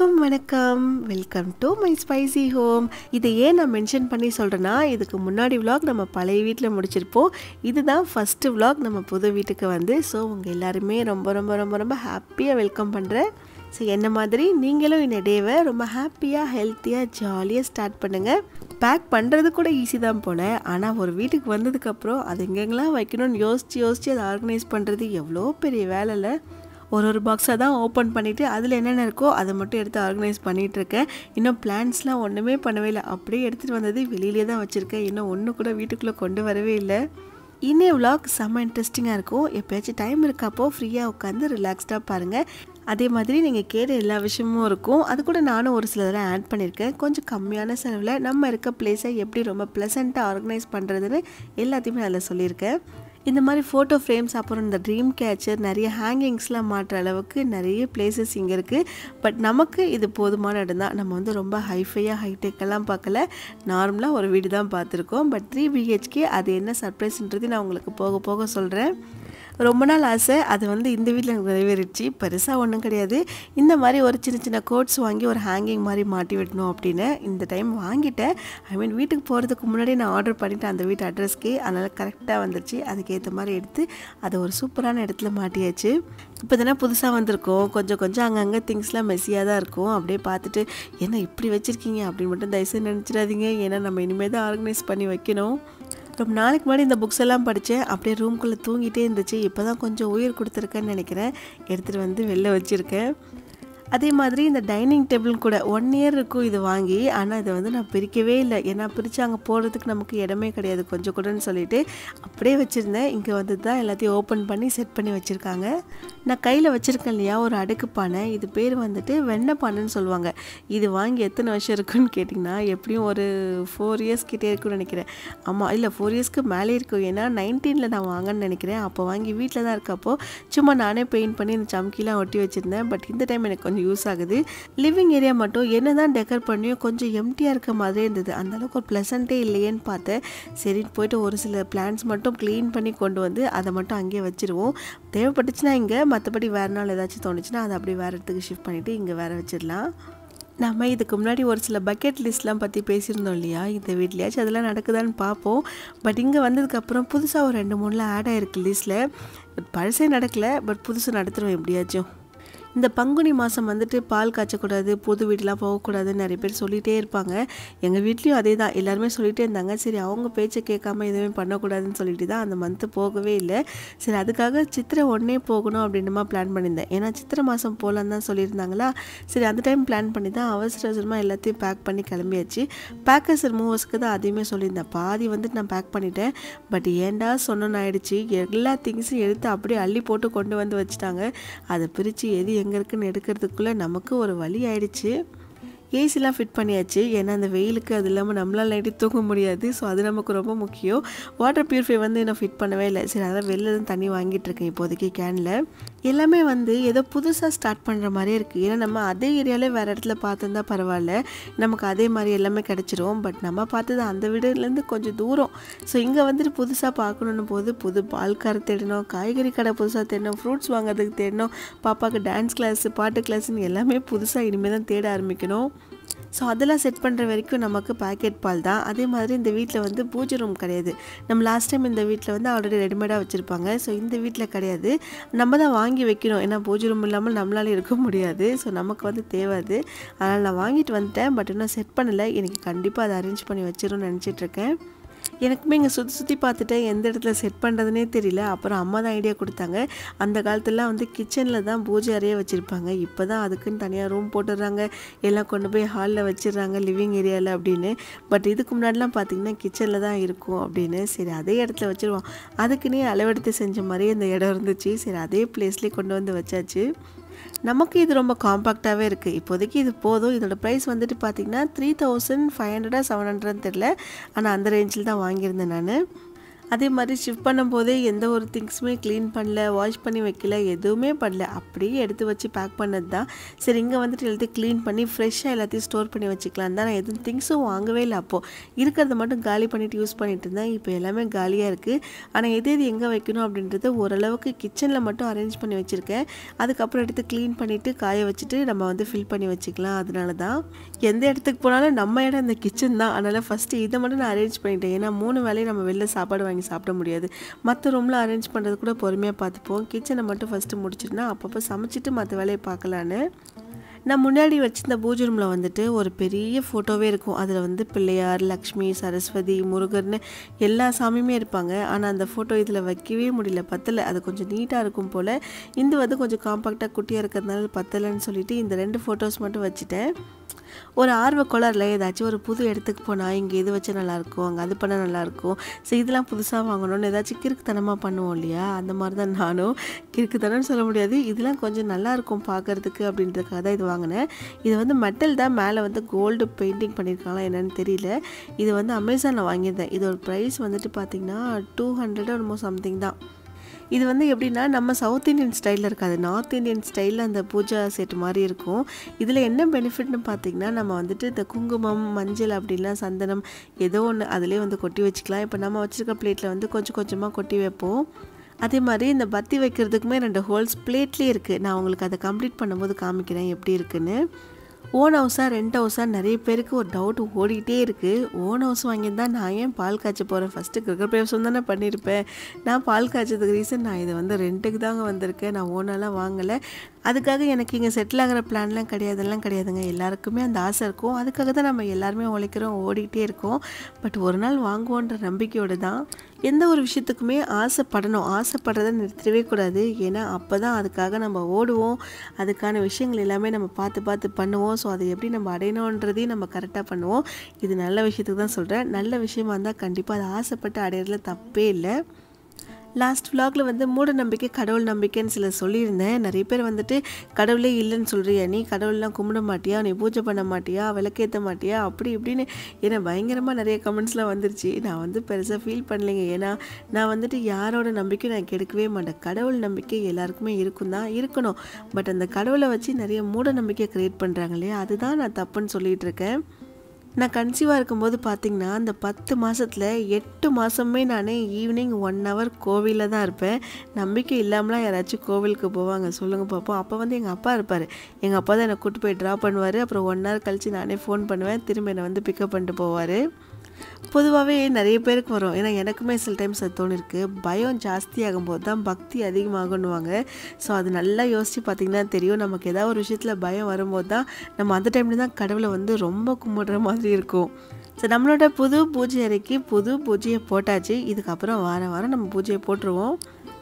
அனைவருக்கும் வணக்கம் welcome to my spicy home இதை ஏன் நான் மென்ஷன் பண்ணி சொல்கிறேன்னா இதுக்கு முன்னாடி விலாக் நம்ம பழைய வீட்டில் முடிச்சிருப்போம் இதுதான் ஃபஸ்ட்டு விலாக் நம்ம புது வீட்டுக்கு வந்து ஸோ உங்கள் எல்லாருமே ரொம்ப ரொம்ப ரொம்ப ரொம்ப ஹாப்பியாக வெல்கம் பண்ணுறேன் ஸோ என்ன மாதிரி நீங்களும் இந்த டேவை ரொம்ப ஹாப்பியாக ஹெல்த்தியாக ஜாலியாக ஸ்டார்ட் பண்ணுங்கள் பேக் பண்ணுறது கூட ஈஸி தான் போனேன் ஆனால் ஒரு வீட்டுக்கு வந்ததுக்கப்புறம் அது எங்கெங்கெல்லாம் வைக்கணும்னு யோசித்து யோசித்து அதை ஆர்கனைஸ் பண்ணுறது எவ்வளோ பெரிய வேலை இல்லை ஒரு ஒரு பாக்ஸாக தான் ஓப்பன் பண்ணிவிட்டு அதில் என்னென்ன இருக்கோ அதை மட்டும் எடுத்து ஆர்கனைஸ் பண்ணிகிட்டு இருக்கேன் இன்னும் பிளான்ஸ்லாம் ஒன்றுமே பண்ணவே இல்லை அப்படியே எடுத்துகிட்டு வந்தது வெளியிலே தான் வச்சுருக்கேன் இன்னும் ஒன்று கூட வீட்டுக்குள்ளே கொண்டு வரவே இல்லை இன்னே விளாக் செம்ம இன்ட்ரெஸ்டிங்காக இருக்கும் எப்போயாச்சும் டைம் இருக்கப்போ ஃப்ரீயாக உட்காந்து ரிலாக்ஸ்டாக பாருங்கள் அதே மாதிரி நீங்கள் கேட்ட எல்லா விஷயமும் இருக்கும் அது கூட நானும் ஒரு சிலதெல்லாம் ஆட் பண்ணியிருக்கேன் கொஞ்சம் கம்மியான செலவில் நம்ம இருக்க பிளேஸை எப்படி ரொம்ப ப்ளசண்ட்டாக ஆர்கனைஸ் பண்ணுறதுன்னு எல்லாத்தையுமே அதில் சொல்லியிருக்கேன் இந்த மாதிரி ஃபோட்டோ ஃப்ரேம்ஸ் அப்புறம் இந்த ட்ரீம் கேச்சர் நிறைய ஹேங்கிங்ஸ்லாம் மாட்டுற அளவுக்கு நிறைய பிளேசஸ் இங்கே இருக்குது பட் நமக்கு இது போதுமான இடம் தான் நம்ம வந்து ரொம்ப ஹைஃபையாக ஹைடெக்கெல்லாம் பார்க்கல நார்மலாக ஒரு வீடு தான் பார்த்துருக்கோம் பட் த்ரீ பிஹெச்கே அது என்ன சர்ப்ரைஸ்ன்றது நான் உங்களுக்கு போக போக சொல்கிறேன் ரொம்ப நாள் ஆசை அது வந்து இந்த வீட்டில் எனக்கு நிறைவேறிடுச்சு பெருசாக ஒன்றும் கிடையாது இந்த மாதிரி ஒரு சின்ன சின்ன கோட்ஸ் வாங்கி ஒரு ஹேங்கிங் மாதிரி மாட்டி விடணும் அப்படின்னு இந்த டைம் வாங்கிட்டேன் ஐ மீன் வீட்டுக்கு போகிறதுக்கு முன்னாடி நான் ஆர்டர் பண்ணிவிட்டேன் அந்த வீட்டு அட்ரஸ்க்கு அதனால் கரெக்டாக வந்துருச்சு அதுக்கேற்ற மாதிரி எடுத்து அதை ஒரு சூப்பரான இடத்துல மாட்டியாச்சு இப்போ தானே புதுசாக வந்திருக்கோம் கொஞ்சம் கொஞ்சம் அங்கங்கே திங்ஸ்லாம் மெஸ்ஸியாக தான் இருக்கும் அப்படியே பார்த்துட்டு என்ன இப்படி வச்சுருக்கீங்க அப்படின்னு மட்டும் தயவுசெய்து நினச்சிடாதீங்க ஏன்னா நம்ம இனிமேல் தான் ஆர்கனைஸ் பண்ணி வைக்கணும் ரொம்ப நாளைக்கு முன்னாடி இந்த புக்ஸ் எல்லாம் படித்தேன் அப்படியே ரூம்குள்ளே தூங்கிட்டே இருந்துச்சு இப்போ தான் கொஞ்சம் உயிர் கொடுத்துருக்கேன்னு நினைக்கிறேன் எடுத்துகிட்டு வந்து வெளில வச்சுருக்கேன் அதே மாதிரி இந்த டைனிங் டேபிள் கூட ஒன் இயர் இருக்கும் இது வாங்கி ஆனால் இதை வந்து நான் பிரிக்கவே இல்லை ஏன்னா பிரித்து அங்கே போகிறதுக்கு நமக்கு இடமே கிடையாது கொஞ்சம் கூடன்னு சொல்லிட்டு அப்படியே வச்சுருந்தேன் இங்கே வந்து தான் எல்லாத்தையும் ஓப்பன் பண்ணி செட் பண்ணி வச்சுருக்காங்க நான் கையில் வச்சுருக்கேன் இல்லையா ஒரு அடுக்கு பானை இது பேர் வந்துட்டு வெண்ணை பானைன்னு சொல்லுவாங்க இது வாங்கி எத்தனை வருஷம் இருக்குன்னு கேட்டிங்கன்னா எப்படியும் ஒரு ஃபோர் இயர்ஸ் கிட்டே இருக்குன்னு நினைக்கிறேன் ஆமாம் இல்லை ஃபோர் இயர்ஸ்க்கு மேலே இருக்கும் ஏன்னா நைன்டீனில் நான் வாங்கன்னு நினைக்கிறேன் அப்போ வாங்கி வீட்டில் தான் இருக்கப்போ சும்மா நானே பெயிண்ட் பண்ணி இந்த சமக்கிலாம் ஒட்டி வச்சுருந்தேன் பட் இந்த டைம் எனக்கு கொஞ்சம் யூஸ் ஆகுது லிவிங் ஏரியா மட்டும் என்ன தான் டெக்கர் பண்ணியும் கொஞ்சம் எம்டியாக இருக்க மாதிரி இருந்தது அந்தளவுக்கு ஒரு ப்ளசண்ட்டே இல்லையேன்னு பார்த்தேன் சரி போயிட்டு ஒரு சில பிளான்ஸ் மட்டும் க்ளீன் பண்ணி கொண்டு வந்து அதை மட்டும் அங்கேயே வச்சுருவோம் தேவைப்பட்டுச்சுன்னா இங்கே மற்றபடி வேறு நாள் ஏதாச்சும் தோணுச்சுன்னா அதை அப்படியே வேறு இடத்துக்கு ஷிஃப்ட் பண்ணிவிட்டு இங்கே வேறு வச்சிடலாம் நம்ம இதுக்கு முன்னாடி ஒரு சில பக்கெட் லிஸ்ட்லாம் பற்றி பேசியிருந்தோம் இல்லையா இந்த வீட்லையாச்சும் அதெல்லாம் நடக்குதான்னு பார்ப்போம் பட் இங்கே வந்ததுக்கப்புறம் புதுசாக ஒரு ரெண்டு மூணுலாம் ஆட் ஆகிருக்கு லிஸ்ட்டில் பழசே நடக்கலை பட் புதுசு நடத்துகிறோம் எப்படியாச்சும் இந்த பங்குனி மாதம் வந்துட்டு பால் காய்ச்சக்கூடாது பொது வீடெலாம் போகக்கூடாதுன்னு நிறைய பேர் சொல்லிகிட்டே இருப்பாங்க எங்கள் வீட்லேயும் அதே தான் எல்லாருமே சொல்லிகிட்டே இருந்தாங்க சரி அவங்க பேச்சை கேட்காம எதுவுமே பண்ணக்கூடாதுன்னு சொல்லிட்டு தான் அந்த மந்த்து போகவே இல்லை சரி அதுக்காக சித்திரை ஒன்றே போகணும் அப்படின்னுமா பிளான் பண்ணியிருந்தேன் ஏன்னா சித்திரை மாதம் போகலான்னு தான் சொல்லியிருந்தாங்களா சரி அந்த டைம் பிளான் பண்ணி தான் அவசர அவசரமாக எல்லாத்தையும் பேக் பண்ணி கிளம்பியாச்சு பேக்கர்ஸ் மூவர்ஸ்க்கு தான் அதையுமே சொல்லியிருந்தேன் பாதி வந்துட்டு நான் பேக் பண்ணிட்டேன் பட் ஏண்டா சொன்னோன்னு ஆயிடுச்சு எல்லா திங்ஸும் எடுத்து அப்படியே அள்ளி போட்டு கொண்டு வந்து வச்சுட்டாங்க அதை பிரித்து எது எங்கே இருக்குன்னு எடுக்கிறதுக்குள்ளே நமக்கு ஒரு வழி ஆயிடுச்சு ஏசிலாம் ஃபிட் பண்ணியாச்சு ஏன்னா அந்த வெயிலுக்கு அது இல்லாமல் நம்மளால் நைட்டு தூங்க முடியாது ஸோ அது நமக்கு ரொம்ப முக்கியம் வாட்டர் பியூரிஃபை வந்து நான் ஃபிட் பண்ணவே இல்லை சரி அதான் வெளில தண்ணி வாங்கிட்டு இருக்கேன் இப்போதைக்கு கேனில் எல்லாமே வந்து ஏதோ புதுசாக ஸ்டார்ட் பண்ணுற மாதிரியே இருக்குது ஏன்னா நம்ம அதே ஏரியாவில் வேறு இடத்துல பார்த்துருந்தா பரவாயில்ல நமக்கு அதே மாதிரி எல்லாமே கிடச்சிரும் பட் நம்ம பார்த்தது அந்த வீடுலேருந்து கொஞ்சம் தூரம் ஸோ இங்கே வந்துட்டு புதுசாக பார்க்கணுன்னு போது புது பால் கரை தேடணும் காய்கறி கடை புதுசாக தேடணும் ஃப்ரூட்ஸ் வாங்குறதுக்கு தேடணும் பாப்பாவுக்கு டான்ஸ் கிளாஸு பாட்டு கிளாஸ்ன்னு எல்லாமே புதுசாக இனிமேல் தான் தேட ஆரம்பிக்கணும் ஸோ அதெல்லாம் செட் பண்ணுற வரைக்கும் நமக்கு பேக்கெட் பால் தான் அதே மாதிரி இந்த வீட்டில் வந்து பூஜை ரூம் கிடையாது நம்ம லாஸ்ட் டைம் இந்த வீட்டில் வந்து ஆல்ரெடி ரெடிமேடாக வச்சுருப்பாங்க ஸோ இந்த வீட்டில் கிடையாது நம்ம தான் வாங்கி வைக்கணும் ஏன்னா பூஜை ரூம் இல்லாமல் நம்மளால இருக்க முடியாது ஸோ நமக்கு வந்து தேவாது அதனால் நான் வாங்கிட்டு வந்துட்டேன் பட் இன்னும் செட் பண்ணலை எனக்கு கண்டிப்பாக அதை அரேஞ்ச் பண்ணி வச்சிரும்னு நினச்சிட்ருக்கேன் எனக்குமே இங்கே சுற்றி சுற்றி பார்த்துட்டேன் எந்த இடத்துல செட் பண்ணுறதுனே தெரியல அப்புறம் அம்மா தான் ஐடியா கொடுத்தாங்க அந்த காலத்துலலாம் வந்து கிச்சனில் தான் பூஜை அறையே வச்சுருப்பாங்க இப்போ தான் அதுக்குன்னு தனியாக ரூம் போட்டுடுறாங்க எல்லாம் கொண்டு போய் ஹாலில் வச்சிடுறாங்க லிவிங் ஏரியாவில் அப்படின்னு பட் இதுக்கு முன்னாடிலாம் பார்த்திங்கன்னா கிச்சனில் தான் இருக்கும் அப்படின்னு சரி அதே இடத்துல வச்சுருவோம் அதுக்குன்னே அளவெடுத்து செஞ்ச மாதிரியே இந்த இடம் இருந்துச்சு சரி அதே பிளேஸ்லேயே கொண்டு வந்து வச்சாச்சு நமக்கு இது ரொம்ப காம்பாக்டாகவே இருக்குது இப்போதைக்கு இது போதும் இதோட ப்ரைஸ் வந்துட்டு பார்த்திங்கன்னா த்ரீ தௌசண்ட் ஃபைவ் ஹண்ட்ரடாக செவன் ஹண்ட்ரட்னு தெரில ஆனால் அந்த ரேஞ்சில் தான் வாங்கியிருந்தேன் நான் அதே மாதிரி ஷிஃப்ட் பண்ணும்போதே எந்த ஒரு திங்ஸுமே க்ளீன் பண்ணல வாஷ் பண்ணி வைக்கல எதுவுமே பண்ணல அப்படியே எடுத்து வச்சு பேக் பண்ணது தான் சரி இங்கே வந்துட்டு எல்லாத்தையும் க்ளீன் பண்ணி ஃப்ரெஷ்ஷாக எல்லாத்தையும் ஸ்டோர் பண்ணி வச்சுக்கலாம் தான் நான் எதுவும் திங்ஸும் வாங்கவே இல்லை அப்போது இருக்கிறத மட்டும் காலி பண்ணிவிட்டு யூஸ் பண்ணிகிட்டு இருந்தேன் இப்போ எல்லாமே காலியாக இருக்குது ஆனால் எது எது எங்கே வைக்கணும் அப்படின்றத ஓரளவுக்கு கிச்சனில் மட்டும் அரேஞ்ச் பண்ணி வச்சுருக்கேன் அதுக்கப்புறம் எடுத்து க்ளீன் பண்ணிவிட்டு காய வச்சுட்டு நம்ம வந்து ஃபில் பண்ணி வச்சுக்கலாம் அதனால தான் எந்த இடத்துக்கு போனாலும் நம்ம இடம் இந்த கிச்சன் தான் அதனால் ஃபஸ்ட்டு இதை மட்டும் நான் அரேஞ்ச் பண்ணிட்டேன் ஏன்னா மூணு வேலையை நம்ம வெளில சாப்பாடு வாங்கி வாங்கி சாப்பிட முடியாது மற்ற ரூமில் அரேஞ்ச் பண்ணுறது கூட பொறுமையாக பார்த்துப்போம் கிச்சனை மட்டும் ஃபஸ்ட்டு முடிச்சுட்டுனா அப்பப்போ சமைச்சிட்டு மற்ற வேலையை பார்க்கலான்னு நான் முன்னாடி வச்சுருந்த பூஜை ரூமில் வந்துட்டு ஒரு பெரிய ஃபோட்டோவே இருக்கும் அதில் வந்து பிள்ளையார் லக்ஷ்மி சரஸ்வதி முருகர்னு எல்லா சாமியுமே இருப்பாங்க ஆனால் அந்த ஃபோட்டோ இதில் வைக்கவே முடியல பத்தலை அது கொஞ்சம் நீட்டாக இருக்கும் போல் இந்த வந்து கொஞ்சம் காம்பாக்டாக குட்டியாக இருக்கிறதுனால பத்தலைன்னு சொல்லிவிட்டு இந்த ரெண்டு ஃபோட்டோஸ் மட்டும் வச்சுட்டேன் ஒரு ஆர்வ கோளாறுல ஏதாச்சும் ஒரு புது இடத்துக்கு போனால் இங்கே இது வச்சு நல்லாயிருக்கும் அங்கே அது பண்ணால் நல்லாயிருக்கும் ஸோ இதெல்லாம் புதுசாக வாங்கணும்னு ஏதாச்சும் கிறுக்குத்தனமாக பண்ணுவோம் இல்லையா அந்த மாதிரி தான் நானும் கிறுக்குத்தனம்னு சொல்ல முடியாது இதெல்லாம் கொஞ்சம் நல்லாயிருக்கும் பார்க்குறதுக்கு அப்படின்றதுக்காக தான் இது வாங்கினேன் இது வந்து மெட்டல் தான் மேலே வந்து கோல்டு பெயிண்டிங் பண்ணியிருக்காங்களா என்னென்னு தெரியல இது வந்து அமேசானில் வாங்கியிருந்தேன் இதோட ப்ரைஸ் வந்துட்டு பார்த்திங்கன்னா டூ ஹண்ட்ரட் என்னமோ சம்திங் தான் இது வந்து எப்படின்னா நம்ம சவுத் இந்தியன் ஸ்டைலில் இருக்காது நார்த் இந்தியன் ஸ்டைலில் அந்த பூஜா செட் மாதிரி இருக்கும் இதில் என்ன பெனிஃபிட்னு பார்த்திங்கன்னா நம்ம வந்துட்டு இந்த குங்குமம் மஞ்சள் அப்படிலாம் சந்தனம் ஏதோ ஒன்று அதிலே வந்து கொட்டி வச்சுக்கலாம் இப்போ நம்ம வச்சுருக்க பிளேட்டில் வந்து கொஞ்சம் கொஞ்சமாக கொட்டி வைப்போம் அதே மாதிரி இந்த பத்தி வைக்கிறதுக்குமே ரெண்டு ஹோல்ஸ் பிளேட்லேயே இருக்குது நான் உங்களுக்கு அதை கம்ப்ளீட் பண்ணும்போது காமிக்கிறேன் எப்படி இருக்குன்னு ஓன் ஹவுஸாக ரெண்ட் ஹவுஸாக நிறைய பேருக்கு ஒரு டவுட் ஓடிக்கிட்டே இருக்குது ஓன் ஹவுஸ் வாங்கியிருந்தா நான் ஏன் பால் காய்ச்ச போகிறேன் ஃபஸ்ட்டு கிரிக்கெட் தானே பண்ணியிருப்பேன் நான் பால் காய்ச்சதுக்கு ரீசன் நான் இது வந்து ரெண்ட்டுக்கு தாங்க வந்திருக்கேன் நான் ஓனாலாம் வாங்கலை அதுக்காக எனக்கு இங்கே செட்டில் ஆகிற பிளான்லாம் கிடையாது எல்லாம் கிடையாதுங்க எல்லாருக்குமே அந்த ஆசை இருக்கும் அதுக்காக தான் நம்ம எல்லாருமே உழைக்கிறோம் ஓடிக்கிட்டே இருக்கோம் பட் ஒரு நாள் வாங்குவோன்ற நம்பிக்கையோடு தான் எந்த ஒரு விஷயத்துக்குமே ஆசைப்படணும் ஆசைப்படுறத நிறுத்தவே கூடாது ஏன்னா அப்போ தான் அதுக்காக நம்ம ஓடுவோம் அதுக்கான விஷயங்கள் எல்லாமே நம்ம பார்த்து பார்த்து பண்ணுவோம் ஸோ அதை எப்படி நம்ம அடையணுன்றதையும் நம்ம கரெக்டாக பண்ணுவோம் இது நல்ல விஷயத்துக்கு தான் சொல்கிறேன் நல்ல விஷயமா இருந்தால் கண்டிப்பாக அதை ஆசைப்பட்டு அடையிறதுல தப்பே இல்லை லாஸ்ட் விலாகில் வந்து மூட நம்பிக்கை கடவுள் நம்பிக்கைன்னு சில சொல்லியிருந்தேன் நிறைய பேர் வந்துட்டு கடவுளே இல்லைன்னு சொல்கிறியா நீ கடவுள்லாம் கும்பிட மாட்டியா நீ பூஜை பண்ண மாட்டியா விளக்கேற்ற மாட்டியா அப்படி இப்படின்னு ஏன்னா பயங்கரமாக நிறைய கமெண்ட்ஸ்லாம் வந்துருச்சு நான் வந்து பெருசாக ஃபீல் பண்ணலைங்க ஏன்னா நான் வந்துட்டு யாரோட நம்பிக்கையும் நான் கெடுக்கவே மாட்டேன் கடவுள் நம்பிக்கை எல்லாருக்குமே இருக்கும் தான் இருக்கணும் பட் அந்த கடவுளை வச்சு நிறைய மூட நம்பிக்கை க்ரியேட் பண்ணுறாங்க இல்லையா அதுதான் நான் தப்புன்னு சொல்லிகிட்டு இருக்கேன் நான் கன்சீவாக இருக்கும்போது பார்த்திங்கன்னா அந்த பத்து மாதத்தில் எட்டு மாதமே நான் ஈவினிங் ஒன் ஹவர் கோவிலில் தான் இருப்பேன் நம்பிக்கை இல்லாமலாம் யாராச்சும் கோவிலுக்கு போவாங்க சொல்லுங்கள் பார்ப்போம் அப்போ வந்து எங்கள் அப்பா இருப்பார் எங்கள் அப்பா தான் என்னை கூப்பிட்டு போய் ட்ரா பண்ணுவார் அப்புறம் ஒன் ஹவர் கழித்து நானே ஃபோன் பண்ணுவேன் திரும்ப என்னை வந்து பிக்கப் பண்ணிட்டு போவார் பொதுவாகவே நிறைய பேருக்கு வரும் ஏன்னா எனக்குமே சில டைம்ஸ் அது தோணிருக்கு பயம் ஜாஸ்தியாகும் போது தான் பக்தி அதிகமாகணுவாங்க ஸோ அது நல்லா யோசித்து பார்த்திங்கன்னா தெரியும் நமக்கு ஏதாவது ஒரு விஷயத்தில் பயம் வரும்போது தான் நம்ம அந்த டைமில் தான் கடவுளை வந்து ரொம்ப கும்பிடுற மாதிரி இருக்கும் ஸோ நம்மளோட புது பூஜை அறைக்கு புது பூஜையை போட்டாச்சு இதுக்கப்புறம் வாரம் வாரம் நம்ம பூஜையை போட்டுருவோம்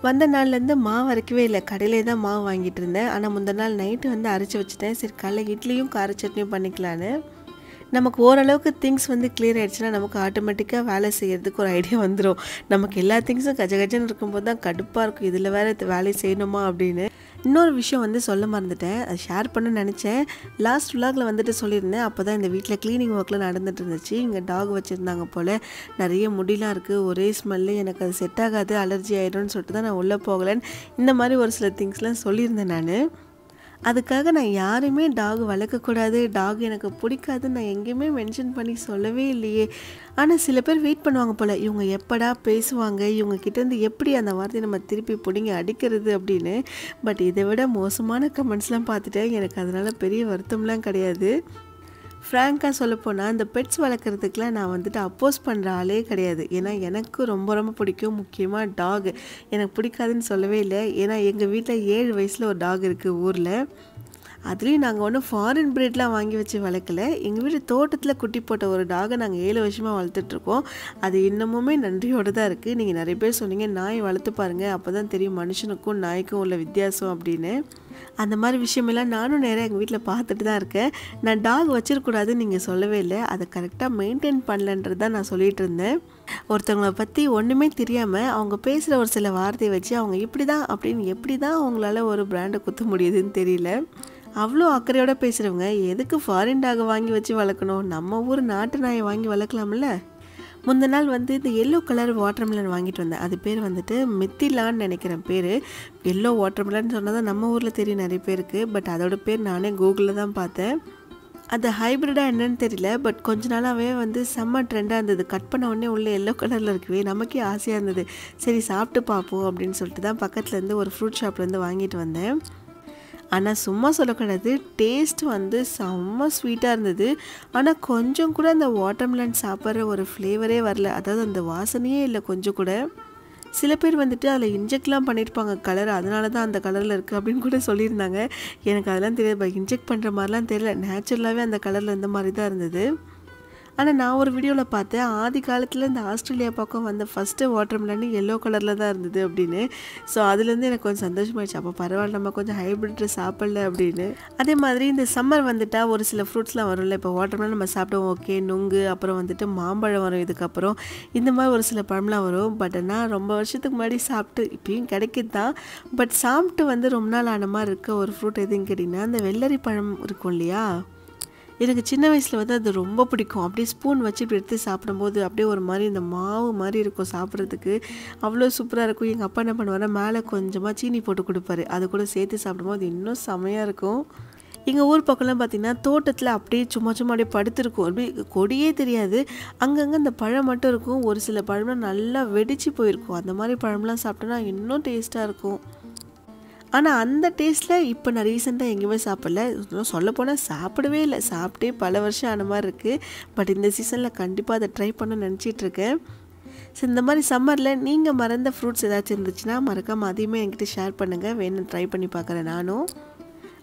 வந்த நாள்லேருந்து மாவு அரைக்கவே இல்லை கடையிலே தான் மாவு வாங்கிட்டு இருந்தேன் ஆனால் முந்த நாள் நைட்டு வந்து அரைச்சி வச்சுட்டேன் சரி காலைல இட்லியும் கார சட்னியும் பண்ணிக்கலான்னு நமக்கு ஓரளவுக்கு திங்ஸ் வந்து கிளியர் ஆகிடுச்சுன்னா நமக்கு ஆட்டோமேட்டிக்காக வேலை செய்கிறதுக்கு ஒரு ஐடியா வந்துடும் நமக்கு எல்லா திங்ஸும் கஜ கஜன்னு இருக்கும்போது தான் கடுப்பாக இருக்கும் இதில் வேறு வேலை செய்யணுமா அப்படின்னு இன்னொரு விஷயம் வந்து சொல்ல மறந்துட்டேன் அதை ஷேர் பண்ண நினச்சேன் லாஸ்ட் விலாகில் வந்துட்டு சொல்லியிருந்தேன் அப்போ தான் இந்த வீட்டில் க்ளீனிங் ஒர்க்கில் நடந்துட்டு இருந்துச்சு இங்கே டாக் வச்சுருந்தாங்க போல் நிறைய முடிலாம் இருக்குது ஒரே ஸ்மெல்லு எனக்கு அது செட் ஆகாது அலர்ஜி ஆகிடும்னு சொல்லிட்டு தான் நான் உள்ளே போகலன்னு இந்த மாதிரி ஒரு சில திங்ஸ்லாம் சொல்லியிருந்தேன் நான் அதுக்காக நான் யாருமே டாக் வளர்க்கக்கூடாது டாக் எனக்கு பிடிக்காதுன்னு நான் எங்கேயுமே மென்ஷன் பண்ணி சொல்லவே இல்லையே ஆனால் சில பேர் வெயிட் பண்ணுவாங்க போல் இவங்க எப்படா பேசுவாங்க இவங்க கிட்டேருந்து எப்படி அந்த வார்த்தையை நம்ம திருப்பி பிடிங்கி அடிக்கிறது அப்படின்னு பட் இதை விட மோசமான கமெண்ட்ஸ்லாம் பார்த்துட்டேன் எனக்கு அதனால் பெரிய வருத்தம்லாம் கிடையாது ஃப்ராங்காக சொல்லப்போனால் அந்த பெட்ஸ் வளர்க்குறதுக்குலாம் நான் வந்துட்டு அப்போஸ் பண்ணுற ஆளே கிடையாது ஏன்னா எனக்கு ரொம்ப ரொம்ப பிடிக்கும் முக்கியமாக டாக் எனக்கு பிடிக்காதுன்னு சொல்லவே இல்லை ஏன்னா எங்கள் வீட்டில் ஏழு வயசில் ஒரு டாக் இருக்குது ஊரில் அதுலேயும் நாங்கள் ஒன்றும் ஃபாரின் பிரீட்லாம் வாங்கி வச்சு வளர்க்கல எங்கள் வீட்டு தோட்டத்தில் குட்டி போட்ட ஒரு டாகை நாங்கள் ஏழு வருஷமாக வளர்த்துட்ருக்கோம் அது இன்னமுமே நன்றியோடு தான் இருக்குது நீங்கள் நிறைய பேர் சொன்னீங்க நாய் வளர்த்து பாருங்கள் அப்போ தான் தெரியும் மனுஷனுக்கும் நாய்க்கும் உள்ள வித்தியாசம் அப்படின்னு அந்த மாதிரி விஷயமெல்லாம் நானும் நேராக எங்கள் வீட்டில் பார்த்துட்டு தான் இருக்கேன் நான் டாக் வச்சிருக்கூடாதுன்னு நீங்கள் சொல்லவே இல்லை அதை கரெக்டாக மெயின்டைன் பண்ணலன்றது தான் நான் சொல்லிகிட்டு இருந்தேன் ஒருத்தவங்களை பற்றி ஒன்றுமே தெரியாமல் அவங்க பேசுகிற ஒரு சில வார்த்தையை வச்சு அவங்க இப்படி தான் அப்படின்னு எப்படி தான் அவங்களால ஒரு பிராண்டை குத்த முடியுதுன்னு தெரியல அவ்வளோ அக்கறையோட பேசுகிறவங்க எதுக்கு ஃபாரின் டாக வாங்கி வச்சு வளர்க்கணும் நம்ம ஊர் நாட்டு நாயை வாங்கி வளர்க்கலாம்ல முந்த நாள் வந்து இந்த எல்லோ கலர் வாட்டர்மிலன் வாங்கிட்டு வந்தேன் அது பேர் வந்துட்டு மித்திலான்னு நினைக்கிறேன் பேர் எல்லோ வாட்டர்மிலன் சொன்னால் தான் நம்ம ஊரில் தெரியும் நிறைய பேருக்கு பட் அதோட பேர் நானே கூகுளில் தான் பார்த்தேன் அது ஹைப்ரிடாக என்னன்னு தெரியல பட் கொஞ்ச நாளாகவே வந்து செம்ம ட்ரெண்டாக இருந்தது கட் பண்ண உடனே உள்ளே எல்லோ கலரில் இருக்கவே நமக்கே ஆசையாக இருந்தது சரி சாப்பிட்டு பார்ப்போம் அப்படின்னு சொல்லிட்டு தான் பக்கத்துலேருந்து ஒரு ஃப்ரூட் ஷாப்லேருந்து வாங்கிட்டு வந்தேன் ஆனால் சும்மா சொல்லக்கூடாது டேஸ்ட் வந்து செம்ம ஸ்வீட்டாக இருந்தது ஆனால் கொஞ்சம் கூட அந்த வாட்டர்மெலன் சாப்பிட்ற ஒரு ஃப்ளேவரே வரல அதாவது அந்த வாசனையே இல்லை கொஞ்சம் கூட சில பேர் வந்துட்டு அதில் இன்ஜெக்ட்லாம் பண்ணியிருப்பாங்க கலர் அதனால தான் அந்த கலரில் இருக்குது அப்படின்னு கூட சொல்லியிருந்தாங்க எனக்கு அதெல்லாம் தெரியாது இன்ஜெக்ட் பண்ணுற மாதிரிலாம் தெரியல நேச்சுரலாகவே அந்த கலரில் இந்த மாதிரி தான் இருந்தது ஆனால் நான் ஒரு வீடியோவில் பார்த்தேன் ஆதி காலத்தில் இந்த ஆஸ்திரேலியா பக்கம் வந்த ஃபஸ்ட்டு வாட்டர் மிலன் எல்லோ கலரில் தான் இருந்தது அப்படின்னு ஸோ அதுலேருந்து எனக்கு கொஞ்சம் சந்தோஷமாயிடுச்சு அப்போ பரவாயில்ல நம்ம கொஞ்சம் ஹைப்ரிட் சாப்பிடல அப்படின்னு அதே மாதிரி இந்த சம்மர் வந்துட்டால் ஒரு சில ஃப்ரூட்ஸ்லாம் வரும்ல இப்போ வாட்டர் மிலன் நம்ம சாப்பிடுவோம் ஓகே நுங்கு அப்புறம் வந்துட்டு மாம்பழம் வரும் இதுக்கப்புறம் இந்த மாதிரி ஒரு சில பழம்லாம் வரும் பட் ஆனால் ரொம்ப வருஷத்துக்கு முன்னாடி சாப்பிட்டு இப்பயும் கிடைக்குது தான் பட் சாப்பிட்டு வந்து ரொம்ப நாள் ஆன மாதிரி இருக்க ஒரு ஃப்ரூட் எதுன்னு கேட்டிங்கன்னா அந்த வெள்ளரி பழம் இருக்கும் இல்லையா எனக்கு சின்ன வயசில் வந்து அது ரொம்ப பிடிக்கும் அப்படியே ஸ்பூன் வச்சு இப்படி எடுத்து சாப்பிடும்போது அப்படியே ஒரு மாதிரி இந்த மாவு மாதிரி இருக்கும் சாப்பிட்றதுக்கு அவ்வளோ சூப்பராக இருக்கும் எங்கள் அப்பா என்ன பண்ணுவார் மேலே கொஞ்சமாக சீனி போட்டு கொடுப்பாரு அது கூட சேர்த்து சாப்பிடும்போது இன்னும் செமையாக இருக்கும் எங்கள் ஊர் பக்கம்லாம் பார்த்திங்கன்னா தோட்டத்தில் அப்படியே சும்மா சும்மா அப்படியே படுத்துருக்கும் அப்படியே கொடியே தெரியாது அங்கங்கே அந்த பழம் மட்டும் இருக்கும் ஒரு சில பழம்லாம் நல்லா வெடிச்சு போயிருக்கும் அந்த மாதிரி பழம்லாம் சாப்பிட்டோன்னா இன்னும் டேஸ்ட்டாக இருக்கும் ஆனால் அந்த டேஸ்ட்டில் இப்போ நான் ரீசெண்டாக எங்கேயுமே சாப்பிடல சொல்லப்போனால் சாப்பிடவே இல்லை சாப்பிட்டே பல வருஷம் ஆன மாதிரி இருக்குது பட் இந்த சீசனில் கண்டிப்பாக அதை ட்ரை பண்ண நினச்சிட்ருக்கேன் ஸோ இந்த மாதிரி சம்மரில் நீங்கள் மறந்த ஃப்ரூட்ஸ் ஏதாச்சும் இருந்துச்சுன்னா மறக்காமல் அதையுமே என்கிட்ட ஷேர் பண்ணுங்கள் வேணும் ட்ரை பண்ணி பார்க்குறேன் நானும்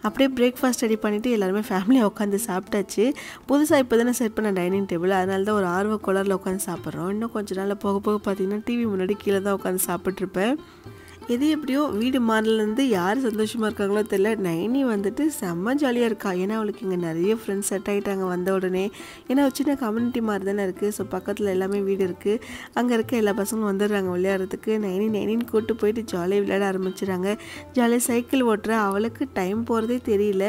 அப்படியே பிரேக்ஃபாஸ்ட் ரெடி பண்ணிவிட்டு எல்லாருமே ஃபேமிலியாக உட்காந்து சாப்பிட்டாச்சு புதுசாக இப்போ தானே செட் பண்ண டைனிங் டேபிள் அதனால தான் ஒரு ஆர்வ குளரில் உட்காந்து சாப்பிட்றோம் இன்னும் கொஞ்ச நாள் போக போக பார்த்திங்கன்னா டிவி முன்னாடி கீழே தான் உட்காந்து சாப்பிட்ருப்பேன் எது எப்படியோ வீடு மாடலேருந்து யார் சந்தோஷமாக இருக்காங்களோ தெரியல நைனி வந்துட்டு செம்ம ஜாலியாக இருக்கா ஏன்னா அவளுக்கு இங்கே நிறைய ஃப்ரெண்ட்ஸ் செட் ஆகிட்டாங்க வந்த உடனே ஏன்னா ஒரு சின்ன கம்யூனிட்டி மாதிரி தானே இருக்குது ஸோ பக்கத்தில் எல்லாமே வீடு இருக்குது அங்கே இருக்க எல்லா பசங்களும் வந்துடுறாங்க விளையாடுறதுக்கு நைனி நைனின்னு கூப்பிட்டு போயிட்டு ஜாலியாக விளையாட ஆரம்பிச்சிடறாங்க ஜாலியாக சைக்கிள் ஓட்டுற அவளுக்கு டைம் போகிறதே தெரியல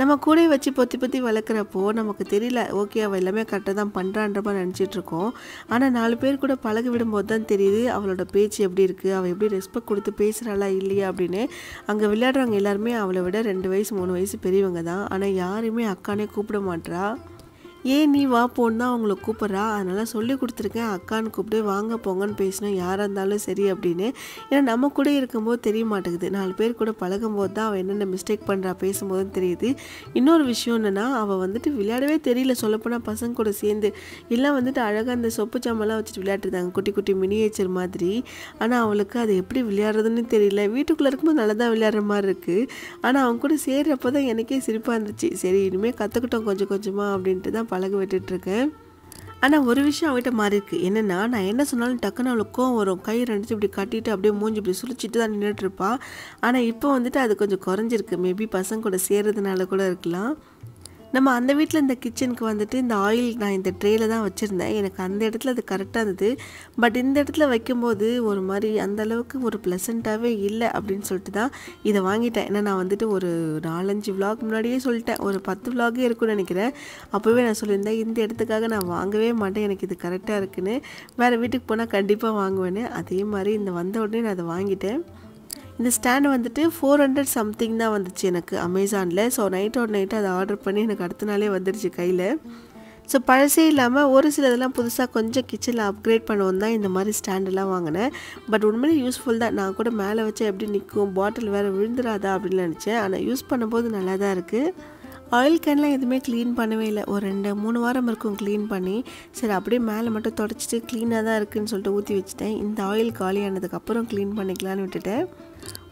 நம்ம கூட வச்சு பொத்தி பொத்தி வளர்க்குறப்போ நமக்கு தெரியல ஓகே அவள் எல்லாமே கரெக்டாக தான் பண்ணுறான்ற மாதிரி நினச்சிட்ருக்கோம் ஆனால் நாலு பேர் கூட பழகி விடும்போது தான் தெரியுது அவளோட பேச்சு எப்படி இருக்குது அவள் எப்படி ரெஸ்பெக்ட் கொடுத்து பேசுகிறாளா இல்லையா அப்படின்னு அங்கே விளையாடுறவங்க எல்லாருமே அவளை விட ரெண்டு வயசு மூணு வயசு பெரியவங்க தான் ஆனால் யாருமே அக்கானே கூப்பிட மாட்டா ஏன் நீ வா போன்னு தான் அவங்கள கூப்பிட்றா அதனால் சொல்லி கொடுத்துருக்கேன் அக்கான்னு கூப்பிட்டு வாங்க போங்கன்னு பேசினோம் யாராக இருந்தாலும் சரி அப்படின்னு ஏன்னா நம்ம கூட இருக்கும்போது தெரிய மாட்டேங்குது நாலு பேர் கூட பழகும் போது தான் அவள் என்னென்ன மிஸ்டேக் பண்ணுறா பேசும்போதுன்னு தெரியுது இன்னொரு விஷயம் என்னென்னா அவள் வந்துட்டு விளையாடவே தெரியல சொல்லப்போனால் பசங்க கூட சேர்ந்து எல்லாம் வந்துட்டு அழகாக அந்த சொப்பு சாமெல்லாம் வச்சுட்டு விளையாட்டுருந்தாங்க குட்டி குட்டி மினியேச்சர் மாதிரி ஆனால் அவளுக்கு அது எப்படி விளையாடுறதுன்னு தெரியல வீட்டுக்குள்ளே இருக்கும்போது நல்லா தான் விளையாடுற மாதிரி இருக்குது ஆனால் அவங்க கூட சேர்றப்போ தான் எனக்கே சிரிப்பாக இருந்துச்சு சரி இனிமேல் கற்றுக்கிட்டோம் கொஞ்சம் கொஞ்சமாக அப்படின்ட்டு தான் பழகு விட்டுட்ருக்கேன் ஆனால் ஒரு விஷயம் அவகிட்ட மாறி இருக்குது என்னென்னா நான் என்ன சொன்னாலும் டக்குன்னு அவளுக்கும் வரும் கை ரெண்டுச்சு இப்படி கட்டிட்டு அப்படியே மூஞ்சி இப்படி சுழிச்சிட்டு தான் நின்றுட்டுருப்பாள் ஆனால் இப்போ வந்துட்டு அது கொஞ்சம் குறைஞ்சிருக்கு மேபி பசங்க கூட சேர்றதுனால கூட இருக்கலாம் நம்ம அந்த வீட்டில் இந்த கிச்சனுக்கு வந்துட்டு இந்த ஆயில் நான் இந்த ட்ரேயில் தான் வச்சுருந்தேன் எனக்கு அந்த இடத்துல அது கரெக்டாக இருந்தது பட் இந்த இடத்துல வைக்கும்போது ஒரு மாதிரி அந்தளவுக்கு ஒரு ப்ளசண்ட்டாகவே இல்லை அப்படின்னு சொல்லிட்டு தான் இதை வாங்கிட்டேன் ஏன்னா நான் வந்துட்டு ஒரு நாலஞ்சு விலாக் முன்னாடியே சொல்லிட்டேன் ஒரு பத்து விலாகே இருக்கும்னு நினைக்கிறேன் அப்போவே நான் சொல்லியிருந்தேன் இந்த இடத்துக்காக நான் வாங்கவே மாட்டேன் எனக்கு இது கரெக்டாக இருக்குன்னு வேறு வீட்டுக்கு போனால் கண்டிப்பாக வாங்குவேன்னு அதே மாதிரி இந்த வந்த உடனே நான் அதை வாங்கிட்டேன் இந்த ஸ்டாண்டு வந்துட்டு ஃபோர் ஹண்ட்ரட் சம்திங் தான் வந்துச்சு எனக்கு அமேசானில் ஸோ நைட் ஒரு நைட்டு அதை ஆர்டர் பண்ணி எனக்கு அடுத்த நாளே வந்துடுச்சு கையில் ஸோ பழசே இல்லாமல் ஒரு சில இதெல்லாம் புதுசாக கொஞ்சம் கிச்சனில் அப்கிரேட் பண்ணுவோம் தான் இந்த மாதிரி ஸ்டாண்டெல்லாம் வாங்கினேன் பட் உண்மையிலே யூஸ்ஃபுல் தான் நான் கூட மேலே வச்சா எப்படி நிற்கும் பாட்டில் வேறு விழுந்துடாதா அப்படின்னு நினச்சேன் ஆனால் யூஸ் பண்ணும்போது நல்லா தான் இருக்குது ஆயில் கேன்லாம் எதுவுமே க்ளீன் பண்ணவே இல்லை ஒரு ரெண்டு மூணு வாரம் இருக்கும் க்ளீன் பண்ணி சரி அப்படியே மேலே மட்டும் தொடச்சிட்டு க்ளீனாக தான் இருக்குதுன்னு சொல்லிட்டு ஊற்றி வச்சுட்டேன் இந்த ஆயில் காலியானதுக்கப்புறம் க்ளீன் பண்ணிக்கலான்னு விட்டுட்டேன்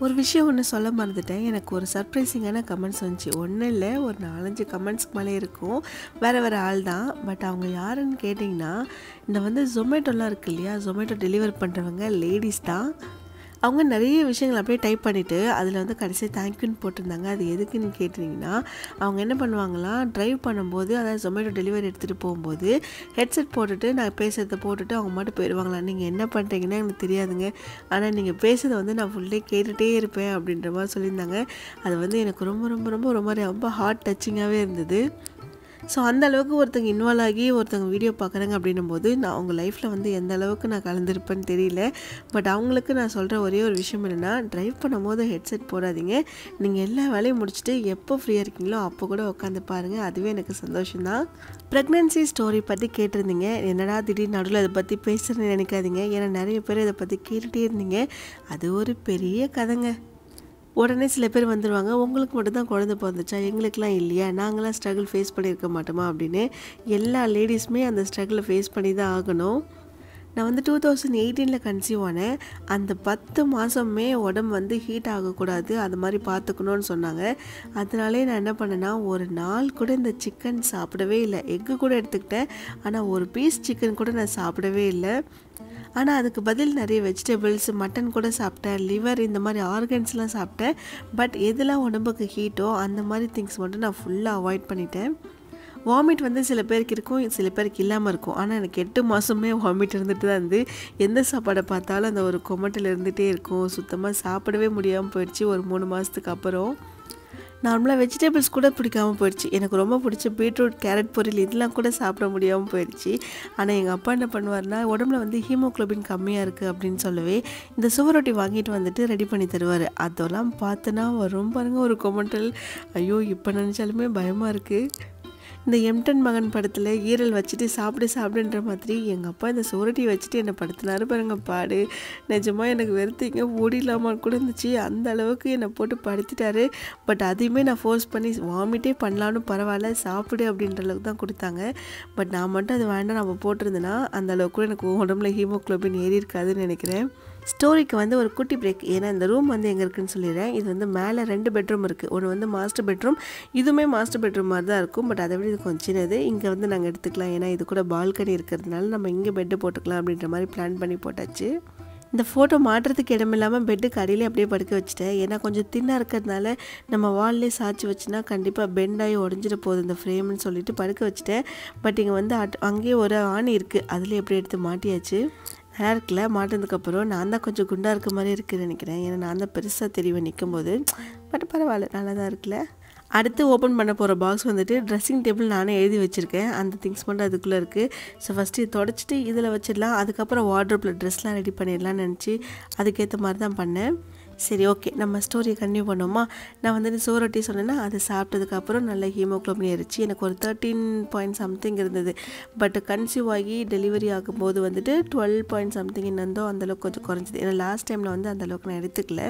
ஒரு விஷயம் ஒன்று சொல்ல மறந்துட்டேன் எனக்கு ஒரு சர்ப்ரைசிங்கான கமெண்ட்ஸ் வந்துச்சு ஒன்றும் இல்லை ஒரு நாலஞ்சு கமெண்ட்ஸ்க்கு மேலே இருக்கும் வேறு வேறு ஆள் தான் பட் அவங்க யாருன்னு கேட்டிங்கன்னா இந்த வந்து ஜொமேட்டோலாம் இருக்குது இல்லையா ஜொமேட்டோ டெலிவர் பண்ணுறவங்க லேடிஸ் தான் அவங்க நிறைய விஷயங்கள் அப்படியே டைப் பண்ணிவிட்டு அதில் வந்து கடைசியாக தேங்க்யூன்னு போட்டிருந்தாங்க அது எதுக்குன்னு கேட்டிங்கன்னா அவங்க என்ன பண்ணுவாங்களா ட்ரைவ் பண்ணும்போது அதாவது ஜொமேட்டோ டெலிவரி எடுத்துகிட்டு போகும்போது ஹெட்செட் போட்டுட்டு நான் பேசுகிறத போட்டுட்டு அவங்க மட்டும் போயிடுவாங்களா நீங்கள் என்ன பண்ணுறீங்கன்னா எனக்கு தெரியாதுங்க ஆனால் நீங்கள் பேசுகிறத வந்து நான் ஃபுல்லே கேட்டுகிட்டே இருப்பேன் அப்படின்ற மாதிரி சொல்லியிருந்தாங்க அது வந்து எனக்கு ரொம்ப ரொம்ப ரொம்ப ரொம்ப ரொம்ப ஹார்ட் டச்சிங்காகவே இருந்தது ஸோ அந்த அளவுக்கு ஒருத்தங்க இன்வால்வ் ஆகி ஒருத்தங்க வீடியோ பார்க்குறாங்க அப்படின்னும் போது நான் அவங்க லைஃப்பில் வந்து எந்த அளவுக்கு நான் கலந்துருப்பேன்னு தெரியல பட் அவங்களுக்கு நான் சொல்கிற ஒரே ஒரு விஷயம் என்னென்னா ட்ரைவ் பண்ணும்போது ஹெட்செட் போடாதீங்க நீங்கள் எல்லா வேலையும் முடிச்சுட்டு எப்போ ஃப்ரீயாக இருக்கீங்களோ அப்போ கூட உட்காந்து பாருங்கள் அதுவே எனக்கு சந்தோஷம்தான் ப்ரெக்னென்சி ஸ்டோரி பற்றி கேட்டிருந்தீங்க என்னடா திடீர் நடுவில் அதை பற்றி பேசுகிறேன்னு நினைக்காதீங்க ஏன்னா நிறைய பேர் இதை பற்றி கேட்டுகிட்டே இருந்தீங்க அது ஒரு பெரிய கதைங்க உடனே சில பேர் வந்துடுவாங்க உங்களுக்கு மட்டும் தான் குழந்தை பிறந்துச்சா எங்களுக்கெலாம் இல்லையா நாங்களாம் ஸ்ட்ரகிள் ஃபேஸ் பண்ணியிருக்க மாட்டோமா அப்படின்னு எல்லா லேடிஸுமே அந்த ஸ்ட்ரகிளை ஃபேஸ் பண்ணி தான் ஆகணும் நான் வந்து டூ தௌசண்ட் எயிட்டீனில் கன்சீவ் ஆனேன் அந்த பத்து மாதமே உடம்பு வந்து ஹீட் ஆகக்கூடாது அது மாதிரி பார்த்துக்கணும்னு சொன்னாங்க அதனாலே நான் என்ன பண்ணேன்னா ஒரு நாள் கூட இந்த சிக்கன் சாப்பிடவே இல்லை எக்கு கூட எடுத்துக்கிட்டேன் ஆனால் ஒரு பீஸ் சிக்கன் கூட நான் சாப்பிடவே இல்லை ஆனால் அதுக்கு பதில் நிறைய வெஜிடபிள்ஸ் மட்டன் கூட சாப்பிட்டேன் லிவர் இந்த மாதிரி ஆர்கன்ஸ்லாம் சாப்பிட்டேன் பட் எதெல்லாம் உடம்புக்கு ஹீட்டோ அந்த மாதிரி திங்ஸ் மட்டும் நான் ஃபுல்லாக அவாய்ட் பண்ணிட்டேன் வாமிட் வந்து சில பேருக்கு இருக்கும் சில பேருக்கு இல்லாமல் இருக்கும் ஆனால் எனக்கு எட்டு மாதமே வாமிட் இருந்துட்டு தான் இருந்து எந்த சாப்பாடை பார்த்தாலும் அந்த ஒரு கொமட்டில் இருந்துகிட்டே இருக்கும் சுத்தமாக சாப்பிடவே முடியாமல் போயிடுச்சு ஒரு மூணு மாதத்துக்கு அப்புறம் நார்மலாக வெஜிடபிள்ஸ் கூட பிடிக்காமல் போயிடுச்சு எனக்கு ரொம்ப பிடிச்ச பீட்ரூட் கேரட் பொரியல் இதெல்லாம் கூட சாப்பிட முடியாமல் போயிடுச்சு ஆனால் எங்கள் அப்பா என்ன பண்ணுவார்னா உடம்புல வந்து ஹீமோக்ளோபின் கம்மியாக இருக்குது அப்படின்னு சொல்லவே இந்த சுவரொட்டி வாங்கிட்டு வந்துட்டு ரெடி பண்ணி தருவார் அதெல்லாம் பார்த்தோன்னா ரொம்ப பாருங்க ஒரு கொமெண்டல் ஐயோ இப்போ நினச்சாலுமே பயமாக இருக்குது இந்த எம்டன் மகன் படத்தில் ஈரல் வச்சுட்டு சாப்பிடு சாப்பிடுன்ற மாதிரி எங்கள் அப்பா இந்த சோரட்டி வச்சுட்டு என்னை படுத்தினாரு பாருங்க பாடு நிஜமாக எனக்கு வெறுத்தீங்க ஓடிடலாமான்னு கூட இருந்துச்சு அந்த அளவுக்கு என்னை போட்டு படுத்திட்டாரு பட் அதையுமே நான் ஃபோர்ஸ் பண்ணி வாமிட்டே பண்ணலான்னு பரவாயில்ல சாப்பிடு அப்படின்ற அளவுக்கு தான் கொடுத்தாங்க பட் நான் மட்டும் அது வேண்டாம் நம்ம போட்டிருந்தேன்னா அந்த அளவுக்கு எனக்கு உடம்புல ஹீமோக்ளோபின் ஏறி இருக்காதுன்னு நினைக்கிறேன் ஸ்டோரிக்கு வந்து ஒரு குட்டி பிரேக் ஏன்னா இந்த ரூம் வந்து எங்கே இருக்குன்னு சொல்லிடுறேன் இது வந்து மேலே ரெண்டு பெட்ரூம் இருக்குது ஒன்று வந்து மாஸ்டர் பெட்ரூம் இதுவுமே மாஸ்டர் பெட்ரூம் மாதிரி தான் இருக்கும் பட் அதை விட இது கொஞ்சம் சின்னது இங்கே வந்து நாங்கள் எடுத்துக்கலாம் ஏன்னா இது கூட பால்கனி இருக்கிறதுனால நம்ம இங்கே பெட்டு போட்டுக்கலாம் அப்படின்ற மாதிரி பிளான் பண்ணி போட்டாச்சு இந்த ஃபோட்டோ மாட்டுறதுக்கு இடம் இல்லாமல் பெட்டுக்கு அடியிலே அப்படியே படுக்க வச்சுட்டேன் ஏன்னா கொஞ்சம் தின்னாக இருக்கிறதுனால நம்ம வால்லே சாய்ச்சி வச்சுனா கண்டிப்பாக பெண்டாகி உடஞ்சிட போகுது இந்த ஃப்ரேம்னு சொல்லிட்டு படுக்க வச்சுட்டேன் பட் இங்கே வந்து அட் அங்கேயே ஒரு ஆணி இருக்குது அதில் எப்படி எடுத்து மாட்டியாச்சு நல்லா இருக்குல்ல மாட்டினதுக்கப்புறம் நான் தான் கொஞ்சம் குண்டாக இருக்க மாதிரி இருக்குதுன்னு நினைக்கிறேன் ஏன்னா நான் தான் பெருசாக தெரிவு நிற்கும் போது பட் பரவாயில்ல நல்லா தான் இருக்குல்ல அடுத்து ஓப்பன் பண்ண போகிற பாக்ஸ் வந்துட்டு ட்ரெஸ்ஸிங் டேபிள் நானே எழுதி வச்சுருக்கேன் அந்த திங்ஸ் மட்டும் அதுக்குள்ளே இருக்குது ஸோ ஃபஸ்ட்டு தொடச்சிட்டு இதில் வச்சிடலாம் அதுக்கப்புறம் வாட்ரோப்பில் ட்ரெஸ்லாம் ரெடி பண்ணிடலாம்னு நினச்சி அதுக்கேற்ற மாதிரி தான் பண்ணேன் சரி ஓகே நம்ம ஸ்டோரியை கண்டினியூ பண்ணுவோமா நான் வந்துட்டு ரொட்டி சொன்னேன்னா அது சாப்பிட்டதுக்கப்புறம் நல்ல ஹீமோக்ளோபின் ஆயிடுச்சு எனக்கு ஒரு தேர்ட்டீன் பாயிண்ட் சம்திங் இருந்தது பட் கன்சியூவ் ஆகி டெலிவரி ஆகும்போது வந்துட்டு டுவெல் பாயிண்ட் சம்திங் இன்னும் அந்தளவுக்கு கொஞ்சம் குறைஞ்சிது ஏன்னா லாஸ்ட் டைமில் வந்து அந்தளவுக்கு நான் எடுத்துக்கல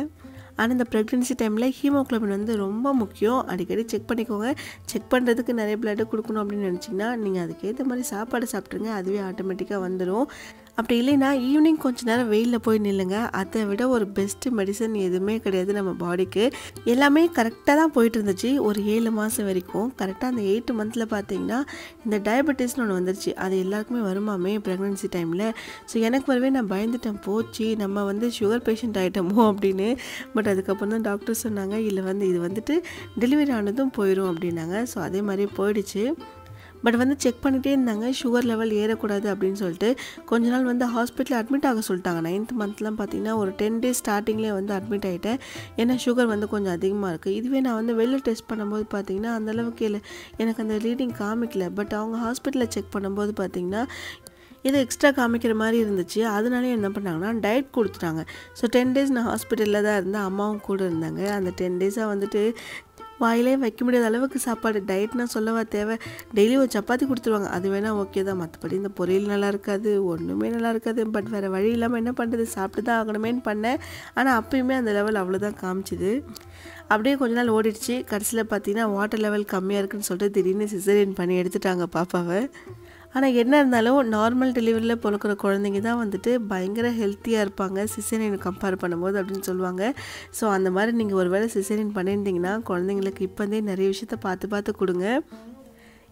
ஆனால் இந்த ப்ரெக்னென்சி டைமில் ஹீமோக்ளோபின் வந்து ரொம்ப முக்கியம் அடிக்கடி செக் பண்ணிக்கோங்க செக் பண்ணுறதுக்கு நிறைய பிளட்டு கொடுக்கணும் அப்படின்னு நினச்சிங்கன்னா நீங்கள் அதுக்கேற்ற மாதிரி சாப்பாடு சாப்பிட்ருங்க அதுவே ஆட்டோமேட்டிக்காக வந்துடும் அப்படி இல்லைன்னா ஈவினிங் கொஞ்ச நேரம் வெயிலில் போய் நில்லுங்க அதை விட ஒரு பெஸ்ட்டு மெடிசன் எதுவுமே கிடையாது நம்ம பாடிக்கு எல்லாமே கரெக்டாக தான் போயிட்டு இருந்துச்சு ஒரு ஏழு மாதம் வரைக்கும் கரெக்டாக அந்த எயிட் மந்தில் பார்த்தீங்கன்னா இந்த டயபெட்டிஸ்னு ஒன்று வந்துருச்சு அது எல்லாருக்குமே வருமாமே ப்ரெக்னென்சி டைமில் ஸோ எனக்கு வரவே நான் பயந்துட்டேன் போச்சு நம்ம வந்து சுகர் பேஷண்ட் ஆகிட்டோமோ அப்படின்னு பட் அதுக்கப்புறம் தான் டாக்டர் சொன்னாங்க இல்லை வந்து இது வந்துட்டு டெலிவரி ஆனதும் போயிடும் அப்படின்னாங்க ஸோ அதே மாதிரி போயிடுச்சு பட் வந்து செக் பண்ணிகிட்டே இருந்தாங்க சுகர் லெவல் ஏறக்கூடாது அப்படின்னு சொல்லிட்டு கொஞ்ச நாள் வந்து ஹாஸ்பிட்டலில் அட்மிட் ஆக சொல்லிட்டாங்க நைன்த் மந்த்லாம் பார்த்தீங்கன்னா ஒரு டென் டேஸ் ஸ்டார்டிங்லேயே வந்து அட்மிட் ஆகிட்டேன் ஏன்னா சுகர் வந்து கொஞ்சம் அதிகமாக இருக்குது இதுவே நான் வந்து வெளில டெஸ்ட் பண்ணும்போது பார்த்தீங்கன்னா அந்தளவுக்கு இல்லை எனக்கு அந்த ரீடிங் காமிக்கல பட் அவங்க ஹாஸ்பிட்டலில் செக் பண்ணும்போது பார்த்தீங்கன்னா இது எக்ஸ்ட்ரா காமிக்கிற மாதிரி இருந்துச்சு அதனால என்ன பண்ணாங்கன்னா டயட் கொடுத்துட்டாங்க ஸோ டென் டேஸ் நான் ஹாஸ்பிட்டலில் தான் இருந்தேன் அம்மாவும் கூட இருந்தாங்க அந்த டென் டேஸாக வந்துட்டு வாயிலே வைக்க முடியாத அளவுக்கு சாப்பாடு டயட்னா சொல்லவா தேவை டெய்லி ஒரு சப்பாத்தி கொடுத்துருவாங்க அது வேணால் ஓகே தான் மற்றபடி இந்த பொரியல் நல்லா இருக்காது ஒன்றுமே நல்லா இருக்காது பட் வேறு வழி இல்லாமல் என்ன பண்ணுறது சாப்பிட்டு தான் ஆகணுமேன்னு பண்ணேன் ஆனால் அப்பயுமே அந்த லெவல் அவ்வளோதான் காமிச்சிது அப்படியே கொஞ்ச நாள் ஓடிடுச்சு கடைசியில் பார்த்தீங்கன்னா வாட்டர் லெவல் கம்மியாக இருக்குன்னு சொல்லிட்டு திடீர்னு சிசரியன் பண்ணி எடுத்துட்டாங்க பாப்பாவை ஆனால் என்ன இருந்தாலும் நார்மல் டெலிவரியில் பிறக்கிற குழந்தைங்க தான் வந்துட்டு பயங்கர ஹெல்த்தியாக இருப்பாங்க சிசேரியன் கம்பேர் பண்ணும்போது அப்படின்னு சொல்லுவாங்க ஸோ அந்த மாதிரி நீங்கள் ஒரு வேளை சிசேரியன் பண்ணியிருந்தீங்கன்னா குழந்தைங்களுக்கு இப்போதே நிறைய விஷயத்த பார்த்து பார்த்து கொடுங்க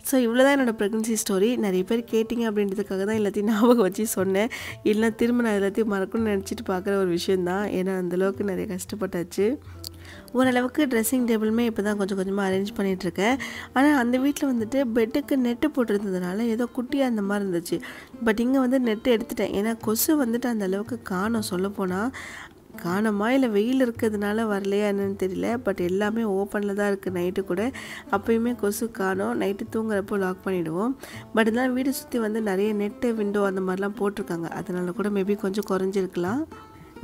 ஸோ இவ்வளோ தான் என்னோடய ப்ரெக்னன்சி ஸ்டோரி நிறைய பேர் கேட்டிங்க அப்படின்றதுக்காக தான் எல்லாத்தையும் ஞாபகம் வச்சு சொன்னேன் இல்லைனா திரும்ப நான் எல்லாத்தையும் மறக்கணும்னு நினச்சிட்டு பார்க்குற ஒரு விஷயந்தான் ஏன்னா அந்தளவுக்கு நிறைய கஷ்டப்பட்டாச்சு ஓரளவுக்கு ட்ரெஸ்ஸிங் டேபிளுமே இப்போ தான் கொஞ்சம் கொஞ்சமாக அரேஞ்ச் பண்ணிகிட்ருக்கேன் ஆனால் அந்த வீட்டில் வந்துட்டு பெட்டுக்கு நெட்டு போட்டிருந்ததுனால ஏதோ குட்டியாக அந்த மாதிரி இருந்துச்சு பட் இங்கே வந்து நெட்டு எடுத்துட்டேன் ஏன்னா கொசு வந்துட்டு அந்த அளவுக்கு காணும் சொல்லப்போனால் காணமா இல்லை வெயில் இருக்கிறதுனால வரலையா என்னன்னு தெரியல பட் எல்லாமே ஓப்பனில் தான் இருக்குது நைட்டு கூட அப்போயுமே கொசு காணும் நைட்டு தூங்குறப்போ லாக் பண்ணிவிடுவோம் பட் இதெல்லாம் வீடு சுற்றி வந்து நிறைய நெட்டு விண்டோ அந்த மாதிரிலாம் போட்டிருக்காங்க அதனால கூட மேபி கொஞ்சம் குறைஞ்சிருக்கலாம்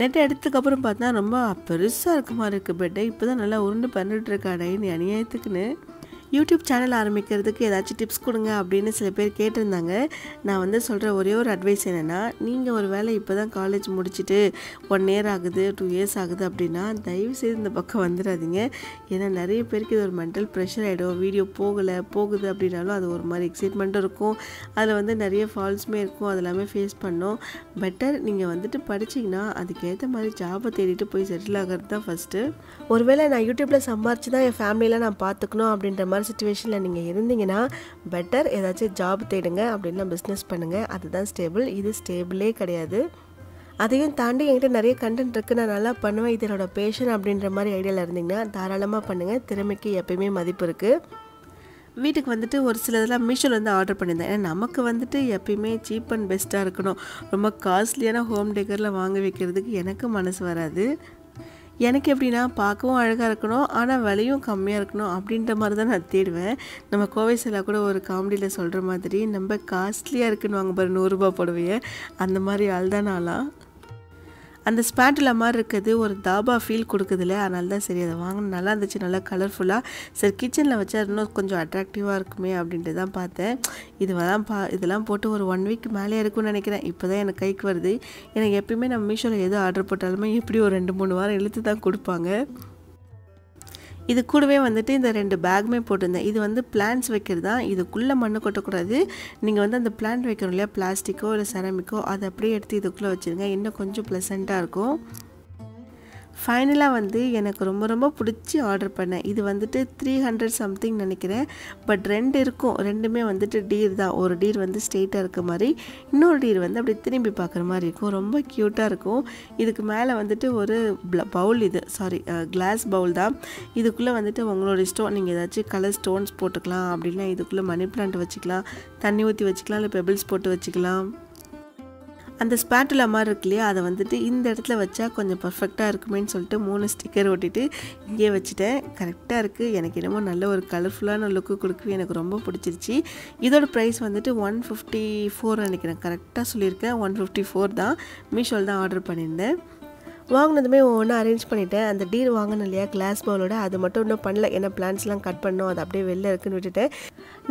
நெட்டை எடுத்ததுக்கப்புறம் பார்த்தா ரொம்ப பெருசாக இருக்க மாதிரி இருக்குது பெட்டை இப்போ தான் நல்லா உருண்டு பண்ணிட்டுருக்கா டைனி அநியாயத்துக்குன்னு யூடியூப் சேனல் ஆரம்பிக்கிறதுக்கு ஏதாச்சும் டிப்ஸ் கொடுங்க அப்படின்னு சில பேர் கேட்டிருந்தாங்க நான் வந்து சொல்கிற ஒரே ஒரு அட்வைஸ் என்னென்னா நீங்கள் ஒரு வேலை இப்போ தான் காலேஜ் முடிச்சுட்டு ஒன் இயர் ஆகுது டூ இயர்ஸ் ஆகுது அப்படின்னா தயவு செய்து இந்த பக்கம் வந்துடாதீங்க ஏன்னா நிறைய பேருக்கு இது ஒரு மென்டல் ப்ரெஷர் ஆகிடும் வீடியோ போகலை போகுது அப்படின்னாலும் அது ஒரு மாதிரி எக்ஸைட்மெண்ட்டும் இருக்கும் அதில் வந்து நிறைய ஃபால்ஸுமே இருக்கும் அதெல்லாமே ஃபேஸ் பண்ணோம் பெட்டர் நீங்கள் வந்துட்டு படிச்சிங்கன்னா அதுக்கேற்ற மாதிரி ஜாபை தேடிட்டு போய் செட்டில் ஆகிறது தான் ஃபஸ்ட்டு ஒருவேளை நான் யூடியூப்பில் சம்பாரிச்சு தான் என் ஃபேமிலியில் நான் பார்த்துக்கணும் அப்படின்ற மாதிரி சவால் சுச்சுவேஷனில் நீங்கள் இருந்தீங்கன்னா பெட்டர் ஏதாச்சும் ஜாப் தேடுங்க அப்படின்னா பிஸ்னஸ் பண்ணுங்கள் அதுதான் ஸ்டேபிள் இது ஸ்டேபிளே கிடையாது அதையும் தாண்டி என்கிட்ட நிறைய கண்டென்ட் இருக்குது நான் நல்லா பண்ணுவேன் இதனோட பேஷன் அப்படின்ற மாதிரி ஐடியாவில் இருந்தீங்கன்னா தாராளமாக பண்ணுங்கள் திறமைக்கு எப்பயுமே மதிப்பு இருக்குது வீட்டுக்கு வந்துட்டு ஒரு சிலதெல்லாம் வந்து ஆர்டர் பண்ணியிருந்தேன் ஏன்னா நமக்கு வந்துட்டு எப்பயுமே சீப் அண்ட் பெஸ்ட்டாக இருக்கணும் ரொம்ப காஸ்ட்லியான ஹோம் டேக்கரில் வாங்கி வைக்கிறதுக்கு எனக்கு மனசு வராது எனக்கு எப்படின்னா பார்க்கவும் அழகாக இருக்கணும் ஆனால் விலையும் கம்மியாக இருக்கணும் அப்படின்ற மாதிரி தான் நான் தேடுவேன் நம்ம கோவை சில கூட ஒரு காமெடியில் சொல்கிற மாதிரி நம்ம காஸ்ட்லியாக இருக்குன்னு வாங்க பாரு நூறுரூபா புடவையை அந்த மாதிரி ஆள் தான் நான்லாம் அந்த ஸ்பேண்டில் மாதிரி இருக்கிறது ஒரு தாபா ஃபீல் கொடுக்குதுல அதனால தான் சரி அதை வாங்கின நல்லா இருந்துச்சு நல்லா கலர்ஃபுல்லாக சரி கிச்சனில் வச்சா இன்னும் கொஞ்சம் அட்ராக்டிவாக இருக்குமே அப்படின்ட்டு தான் பார்த்தேன் இதுவெல்லாம் பா இதெல்லாம் போட்டு ஒரு ஒன் வீக் மேலே இருக்கும்னு நினைக்கிறேன் இப்போ தான் எனக்கு கைக்கு வருது எனக்கு எப்பயுமே நம்ம மீஷோவில் எது ஆர்டர் போட்டாலுமே எப்படி ஒரு ரெண்டு மூணு வாரம் இழுத்து தான் கொடுப்பாங்க இது கூடவே வந்துட்டு இந்த ரெண்டு பேக்குமே போட்டிருந்தேன் இது வந்து பிளான்ஸ் வைக்கிறது தான் இதுக்குள்ளே மண்ணு கொட்டக்கூடாது நீங்கள் வந்து அந்த பிளான்ட் வைக்கிறோம் இல்லையா பிளாஸ்டிக்கோ இல்லை செரமிக்கோ அதை அப்படியே எடுத்து இதுக்குள்ளே வச்சுருங்க இன்னும் கொஞ்சம் ப்ளசண்ட்டாக இருக்கும் ஃபைனலாக வந்து எனக்கு ரொம்ப ரொம்ப பிடிச்சி ஆர்டர் பண்ணேன் இது வந்துட்டு த்ரீ ஹண்ட்ரட் சம்திங் நினைக்கிறேன் பட் ரெண்டு இருக்கும் ரெண்டுமே வந்துட்டு டீர் தான் ஒரு டீர் வந்து ஸ்ட்ரெயிட்டாக இருக்க மாதிரி இன்னொரு டீர் வந்து அப்படி திரும்பி பார்க்குற மாதிரி இருக்கும் ரொம்ப க்யூட்டாக இருக்கும் இதுக்கு மேலே வந்துட்டு ஒரு பவுல் இது சாரி கிளாஸ் பவுல் தான் இதுக்குள்ளே வந்துட்டு உங்களோட ஸ்டோன் நீங்கள் ஏதாச்சும் கலர் ஸ்டோன்ஸ் போட்டுக்கலாம் அப்படின்னா இதுக்குள்ளே மணி பிளான்ட் வச்சுக்கலாம் தண்ணி ஊற்றி வச்சுக்கலாம் இல்லை பெபிள்ஸ் போட்டு வச்சுக்கலாம் அந்த ஸ்பேட்டில் மாதிரி இருக்கு இல்லையா அதை வந்துட்டு இந்த இடத்துல வச்சா கொஞ்சம் பர்ஃபெக்டாக இருக்குமேனு சொல்லிட்டு மூணு ஸ்டிக்கர் ஒட்டிட்டு இங்கே வச்சுட்டேன் கரெக்டாக இருக்குது எனக்கு என்னமோ நல்ல ஒரு கலர்ஃபுல்லான லுக்கு கொடுக்கவே எனக்கு ரொம்ப பிடிச்சிருச்சு இதோட ப்ரைஸ் வந்துட்டு ஒன் ஃபிஃப்டி ஃபோர் நினைக்கிறேன் கரெக்டாக சொல்லியிருக்கேன் ஒன் ஃபிஃப்டி ஃபோர் தான் மீஷோவில் தான் ஆர்டர் பண்ணியிருந்தேன் வாங்கினதுமே ஒன்று அரேஞ்ச் பண்ணிவிட்டேன் அந்த டீல் வாங்கினோம் இல்லையா கிளாஸ் பவுலோட அது மட்டும் இன்னும் பண்ணல ஏன்னா பிளான்ஸ்லாம் கட் பண்ணோம் அது அப்படியே வெளில இருக்குன்னு விட்டுட்டு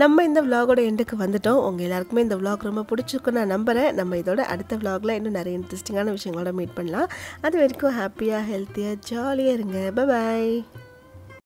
நம்ம இந்த விலாகோட எண்டுக்கு வந்துட்டோம் உங்கள் எல்லாருக்குமே இந்த விலாக் ரொம்ப பிடிச்சிருக்குன்னு நான் நம்புகிறேன் நம்ம இதோட அடுத்த விலாகில் இன்னும் நிறைய இன்ட்ரெஸ்டிங்கான விஷயங்களோட மீட் பண்ணலாம் அது வரைக்கும் ஹாப்பியாக ஹெல்த்தியாக ஜாலியாக இருங்க பாய்